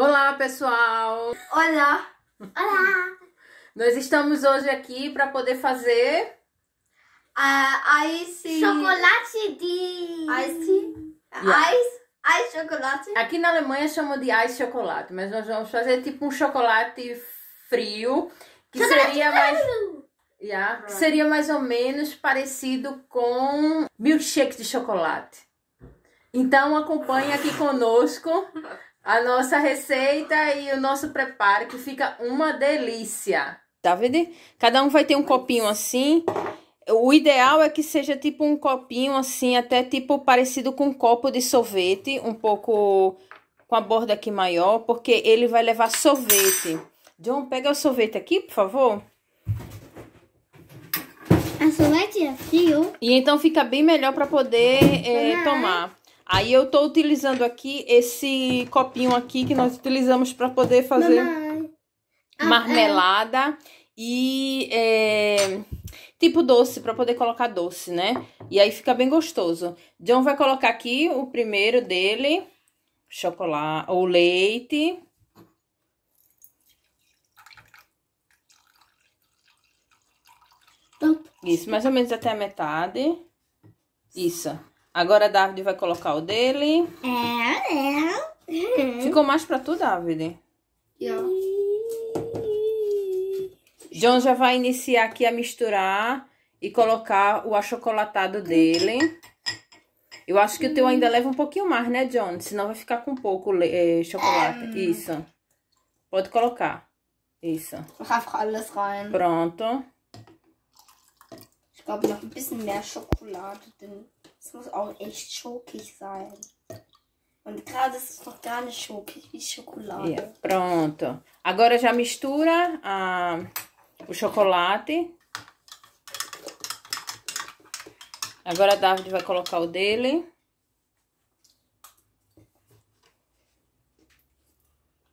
Olá, pessoal! Olá! Olá! Nós estamos hoje aqui para poder fazer. Uh, ice. Chocolate de. Ice. Yeah. Ice. Ice chocolate. Aqui na Alemanha chamam de ice chocolate, mas nós vamos fazer tipo um chocolate frio que chocolate seria mais. Yeah, right. que seria mais ou menos parecido com milkshake de chocolate. Então acompanhe aqui conosco a nossa receita e o nosso preparo, que fica uma delícia. Tá vendo? Cada um vai ter um copinho assim. O ideal é que seja tipo um copinho assim, até tipo parecido com um copo de sorvete, um pouco com a borda aqui maior, porque ele vai levar sorvete. John, pega o sorvete aqui, por favor. A é sorvete é frio. E então fica bem melhor para poder é, tomar. Aí eu tô utilizando aqui esse copinho aqui que nós utilizamos para poder fazer Mamãe. Ah, marmelada e é, tipo doce, para poder colocar doce, né? E aí fica bem gostoso. John vai colocar aqui o primeiro dele, chocolate, ou leite. Isso, mais ou menos até a metade. Isso. Agora Davide vai colocar o dele. É, é. Ficou mais pra tu, Davide. Yeah. John já vai iniciar aqui a misturar e colocar o achocolatado dele. Eu acho que o teu ainda leva um pouquinho mais, né, John? Senão vai ficar com pouco eh, chocolate. É. Isso. Pode colocar. Isso. Pronto. Ich glaube, noch ein bisschen mehr Schokolade drin. Es muss auch echt schokig sein. Und gerade ist es noch gar nicht schokig, wie Schokolade. Yeah, pronto. Agora já mistura ah, o chocolate. Agora David vai colocar o dele.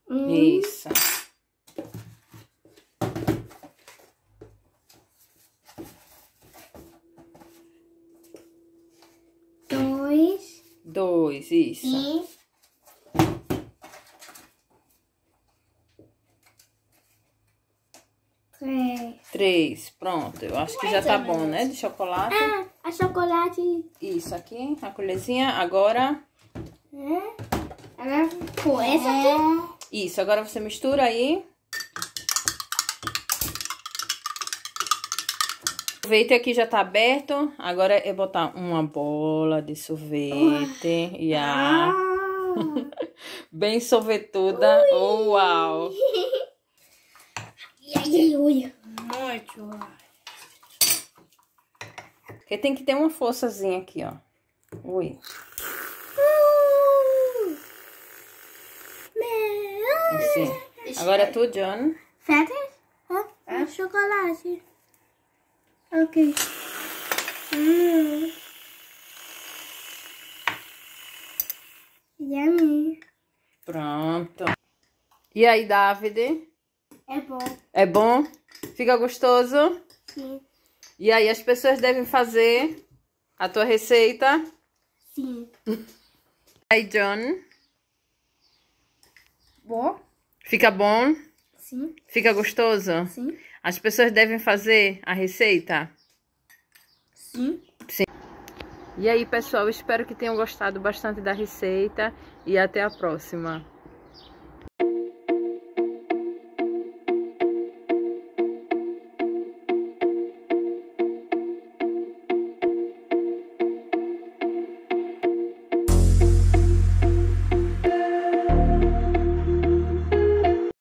Hum. Isso. Dois. Dois, isso. E... Três. Três, pronto. Eu acho que já tá bom, né? De chocolate. Ah, a chocolate. Isso aqui, a colherzinha. Agora... É. Agora com essa aqui? Isso, agora você mistura aí. sorvete aqui já tá aberto. Agora é botar uma bola de sorvete. Uh. a Ah. Bem sorvetuda. Ui. Uau! Aleluia! Muito! Porque tem que ter uma forçazinha aqui, ó. Ui. Assim. Agora é tu, John. Feta? É chocolate. Ok. Hum. Yummy. Pronto. E aí, David? É bom. É bom? Fica gostoso? Sim. E aí, as pessoas devem fazer a tua receita? Sim. Aí, John? Bom. Fica bom? Sim. Fica gostoso? Sim. As pessoas devem fazer a receita? Sim. Sim. E aí, pessoal, espero que tenham gostado bastante da receita e até a próxima.